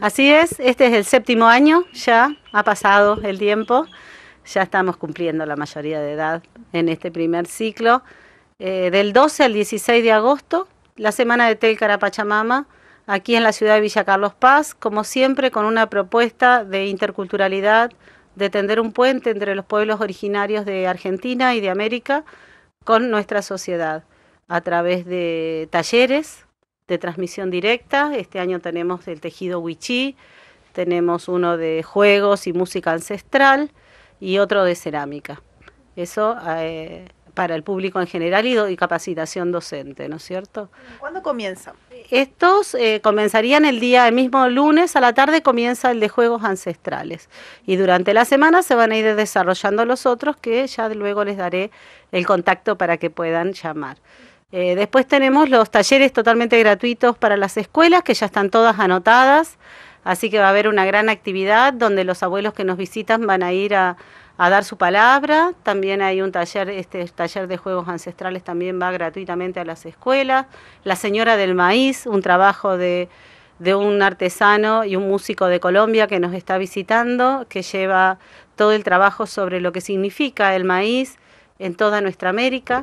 Así es, este es el séptimo año, ya ha pasado el tiempo, ya estamos cumpliendo la mayoría de edad en este primer ciclo. Eh, del 12 al 16 de agosto, la semana de Telcarapachamama, Pachamama, aquí en la ciudad de Villa Carlos Paz, como siempre con una propuesta de interculturalidad, de tender un puente entre los pueblos originarios de Argentina y de América con nuestra sociedad, a través de talleres, de transmisión directa. Este año tenemos el tejido wichí, tenemos uno de juegos y música ancestral y otro de cerámica. Eso eh, para el público en general y, capacitación docente, ¿no es cierto? ¿Cuándo comienzan? Estos eh, comenzarían el día, el mismo lunes a la tarde comienza el de juegos ancestrales y durante la semana se van a ir desarrollando los otros que ya luego les daré el contacto para que puedan llamar. Eh, después tenemos los talleres totalmente gratuitos para las escuelas, que ya están todas anotadas, así que va a haber una gran actividad donde los abuelos que nos visitan van a ir a, dar su palabra. También hay un taller, este taller de juegos ancestrales también va gratuitamente a las escuelas. La señora del maíz, un trabajo de un artesano y un músico de Colombia que nos está visitando, que lleva todo el trabajo sobre lo que significa el maíz en toda nuestra América.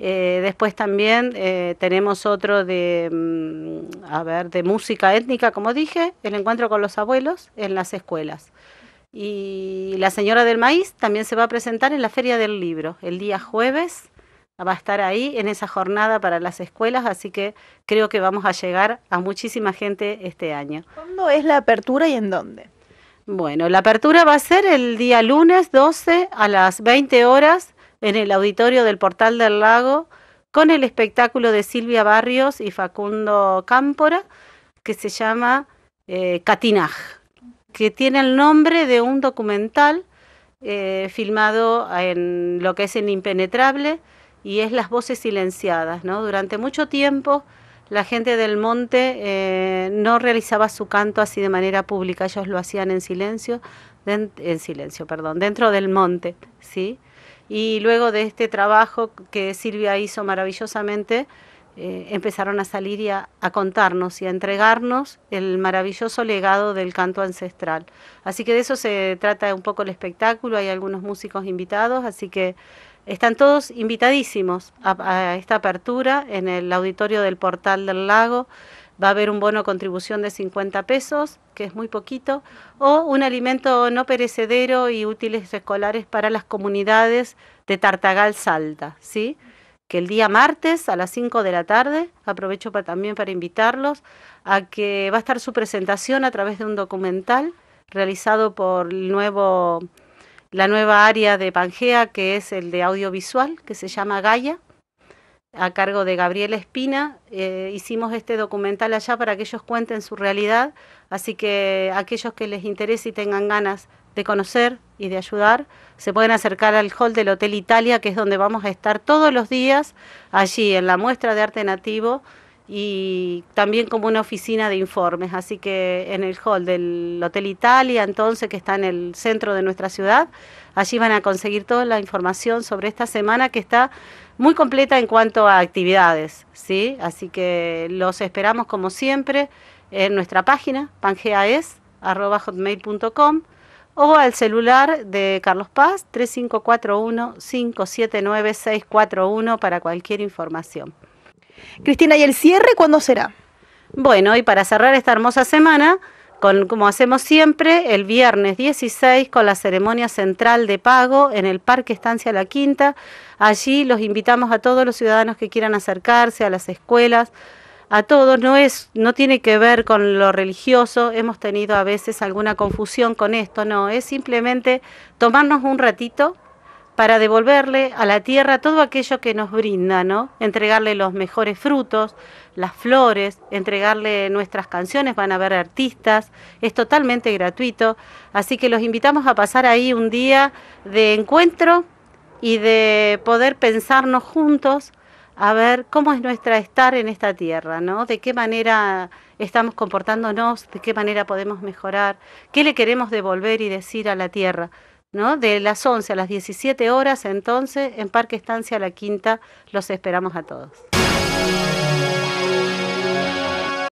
Eh, después también eh, tenemos otro de, mm, a ver, de música étnica, como dije, el encuentro con los abuelos en las escuelas. Y la señora del maíz también se va a presentar en la Feria del Libro, el día jueves. Va a estar ahí en esa jornada para las escuelas, así que creo que vamos a llegar a muchísima gente este año. ¿Cuándo es la apertura y en dónde? Bueno, la apertura va a ser el día lunes 12 a las 20 horas en el auditorio del Portal del Lago con el espectáculo de Silvia Barrios y Facundo Cámpora que se llama eh, Catinaj, que tiene el nombre de un documental eh, filmado en lo que es en Impenetrable y es las voces silenciadas. ¿no? Durante mucho tiempo la gente del monte eh, no realizaba su canto así de manera pública, ellos lo hacían en silencio, en silencio, perdón, dentro del monte, ¿sí? y luego de este trabajo que Silvia hizo maravillosamente, eh, empezaron a salir y a, contarnos y a entregarnos el maravilloso legado del canto ancestral. Así que de eso se trata un poco el espectáculo, hay algunos músicos invitados, así que están todos invitadísimos a esta apertura en el auditorio del Portal del Lago va a haber un bono contribución de 50 pesos, que es muy poquito, o un alimento no perecedero y útiles escolares para las comunidades de Tartagal Salta, ¿sí? Que el día martes a las 5 de la tarde, aprovecho también para invitarlos a que va a estar su presentación a través de un documental realizado por nuevo, la nueva área de Pangea, que es el de audiovisual, que se llama Gaia a cargo de Gabriel Espina. Eh, hicimos este documental allá para que ellos cuenten su realidad, así que aquellos que les interese y tengan ganas de conocer y de ayudar, se pueden acercar al hall del Hotel Italia, que es donde vamos a estar todos los días, allí en la muestra de arte nativo y también como una oficina de informes. Así que en el hall del Hotel Italia, entonces, que está en el centro de nuestra ciudad, allí van a conseguir toda la información sobre esta semana que está muy completa en cuanto a actividades, ¿sí? Así que los esperamos como siempre en nuestra página, pangeaes.com o al celular de Carlos Paz 3541 para cualquier información. Cristina, ¿y el cierre cuándo será? Bueno, y para cerrar esta hermosa semana, con, como hacemos siempre, el viernes 16 con la ceremonia central de pago en el Parque Estancia La Quinta. Allí los invitamos a todos los ciudadanos que quieran acercarse a las escuelas, a todos, no es no tiene que ver con lo religioso, hemos tenido a veces alguna confusión con esto, no, es simplemente tomarnos un ratito para devolverle a la tierra todo aquello que nos brinda, ¿no? Entregarle los mejores frutos, las flores, entregarle nuestras canciones, van a ver artistas, es totalmente gratuito, así que los invitamos a pasar ahí un día de encuentro y de poder pensarnos juntos a ver cómo es nuestra estar en esta tierra, ¿no? De qué manera estamos comportándonos, de qué manera podemos mejorar, qué le queremos devolver y decir a la tierra. ¿no? De las 11 a las 17 horas, entonces, en Parque Estancia La Quinta, los esperamos a todos.